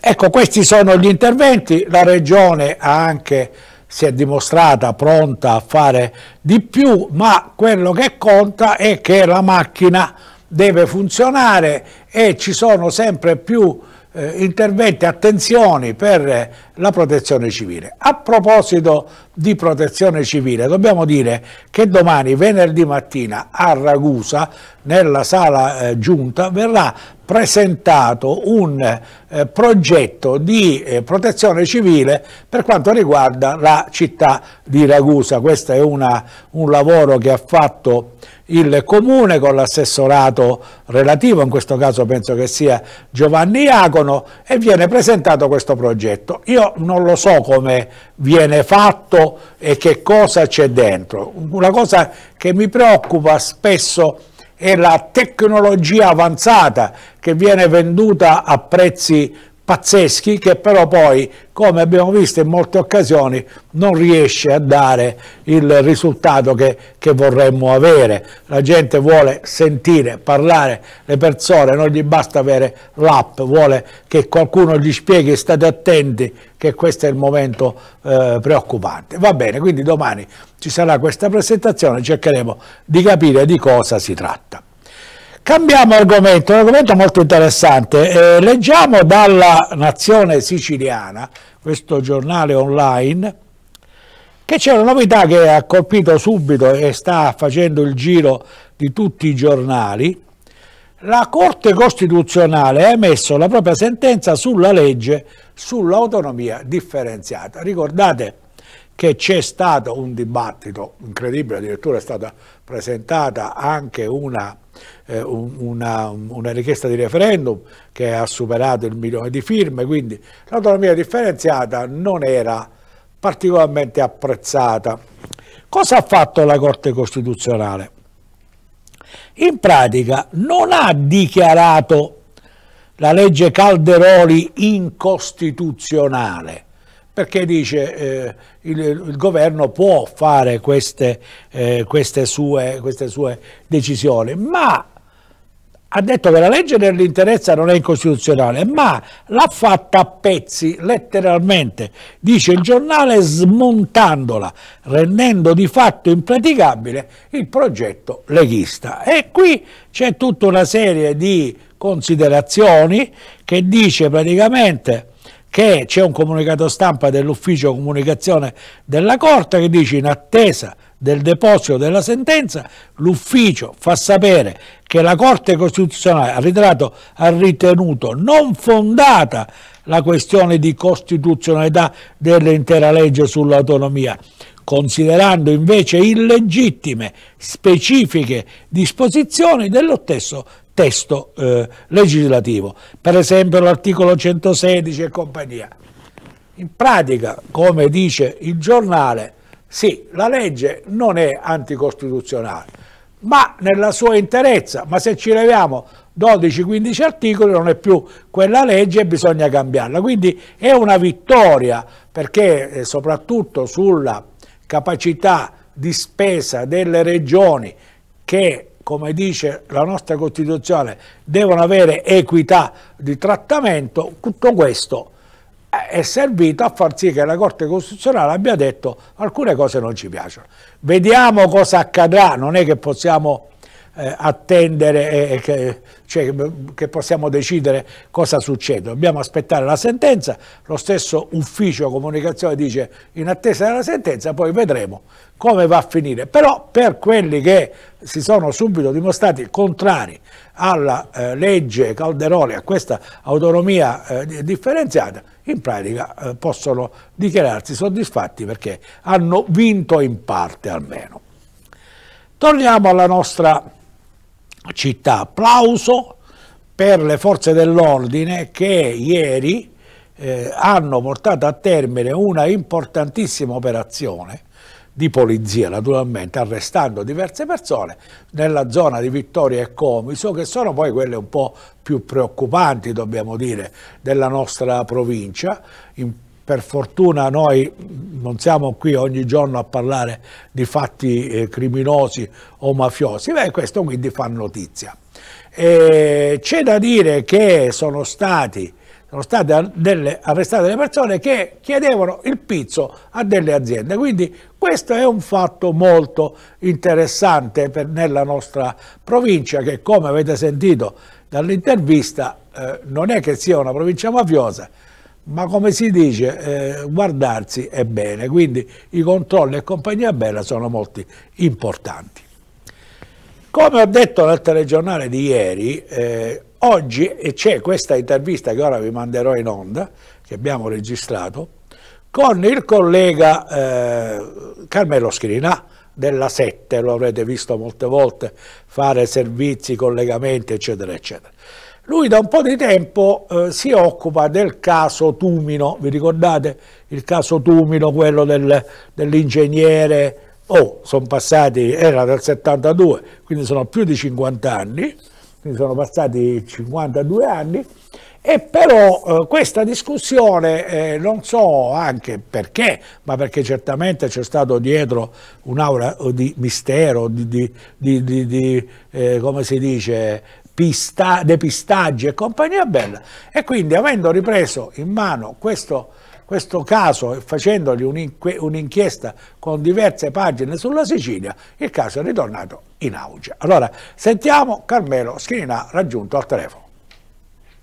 Ecco, questi sono gli interventi, la Regione ha anche si è dimostrata pronta a fare di più, ma quello che conta è che la macchina deve funzionare e ci sono sempre più eh, interventi, attenzioni per eh, la protezione civile. A proposito di protezione civile, dobbiamo dire che domani, venerdì mattina, a Ragusa, nella sala eh, giunta, verrà presentato un eh, progetto di eh, protezione civile per quanto riguarda la città di Ragusa. Questo è una, un lavoro che ha fatto il comune con l'assessorato relativo, in questo caso penso che sia Giovanni Iacono, e viene presentato questo progetto. Io non lo so come viene fatto e che cosa c'è dentro. Una cosa che mi preoccupa spesso è la tecnologia avanzata che viene venduta a prezzi pazzeschi che però poi, come abbiamo visto in molte occasioni, non riesce a dare il risultato che, che vorremmo avere. La gente vuole sentire, parlare, le persone, non gli basta avere l'app, vuole che qualcuno gli spieghi, state attenti che questo è il momento eh, preoccupante. Va bene, quindi domani ci sarà questa presentazione, cercheremo di capire di cosa si tratta. Cambiamo argomento, un argomento molto interessante. Eh, leggiamo dalla Nazione Siciliana, questo giornale online, che c'è una novità che ha colpito subito e sta facendo il giro di tutti i giornali. La Corte Costituzionale ha emesso la propria sentenza sulla legge sull'autonomia differenziata. Ricordate che c'è stato un dibattito incredibile, addirittura è stata presentata anche una eh, una, una, richiesta di referendum che ha superato il milione di firme, quindi l'autonomia differenziata non era particolarmente apprezzata. Cosa ha fatto la Corte Costituzionale? In pratica non ha dichiarato la legge Calderoli incostituzionale, perché dice eh, il, il, governo può fare queste, eh, queste, sue, queste sue decisioni, ma ha detto che la legge dell'interezza non è incostituzionale, ma l'ha fatta a pezzi, letteralmente, dice il giornale, smontandola, rendendo di fatto impraticabile il progetto leghista. E qui c'è tutta una serie di considerazioni che dice praticamente che c'è un comunicato stampa dell'ufficio comunicazione della Corte che dice in attesa del deposito della sentenza, l'ufficio fa sapere che la Corte Costituzionale ha, ritratto, ha ritenuto non fondata la questione di costituzionalità dell'intera legge sull'autonomia, considerando invece illegittime specifiche disposizioni dello stesso testo eh, legislativo, per esempio l'articolo 116 e compagnia. In pratica, come dice il giornale, sì, la legge non è anticostituzionale, ma nella sua interezza, ma se ci leviamo 12-15 articoli non è più quella legge e bisogna cambiarla. Quindi è una vittoria perché eh, soprattutto sulla capacità di spesa delle regioni che come dice la nostra Costituzione, devono avere equità di trattamento, tutto questo è servito a far sì che la Corte Costituzionale abbia detto alcune cose non ci piacciono. Vediamo cosa accadrà, non è che possiamo eh, attendere e, che, cioè, che, possiamo decidere cosa succede. Dobbiamo aspettare la sentenza, lo stesso ufficio comunicazione dice in attesa della sentenza, poi vedremo come va a finire. Però per quelli che si sono subito dimostrati contrari alla eh, legge Calderoli, a questa autonomia eh, differenziata, in pratica eh, possono dichiararsi soddisfatti perché hanno vinto in parte almeno. Torniamo alla nostra città. Applauso per le forze dell'ordine che ieri eh, hanno portato a termine una importantissima operazione di polizia naturalmente arrestando diverse persone nella zona di Vittoria e Comiso che sono poi quelle un po' più preoccupanti dobbiamo dire della nostra provincia in per fortuna noi non siamo qui ogni giorno a parlare di fatti eh, criminosi o mafiosi, beh questo quindi fa notizia. C'è da dire che sono stati sono state delle, arrestate delle persone che chiedevano il pizzo a delle aziende. Quindi questo è un fatto molto interessante per, nella nostra provincia che come avete sentito dall'intervista eh, non è che sia una provincia mafiosa, ma come si dice, eh, guardarsi è bene, quindi i controlli e compagnia bella sono molto importanti. Come ho detto nel telegiornale di ieri, eh, oggi c'è questa intervista che ora vi manderò in onda, che abbiamo registrato, con il collega eh, Carmelo Scrina della 7, lo avrete visto molte volte, fare servizi, collegamenti, eccetera, eccetera. Lui da un po' di tempo eh, si occupa del caso Tumino, vi ricordate il caso Tumino, quello del, dell'ingegnere, oh, sono passati, era del 72, quindi sono più di 50 anni, quindi sono passati 52 anni, e però eh, questa discussione, eh, non so anche perché, ma perché certamente c'è stato dietro un'aura eh, di mistero, di, di, di, di eh, come si dice, pista, depistaggi e compagnia bella. E quindi avendo ripreso in mano questo, questo caso e facendogli un'inchiesta con diverse pagine sulla Sicilia, il caso è ritornato in auge. Allora sentiamo Carmelo Schirinà raggiunto al telefono.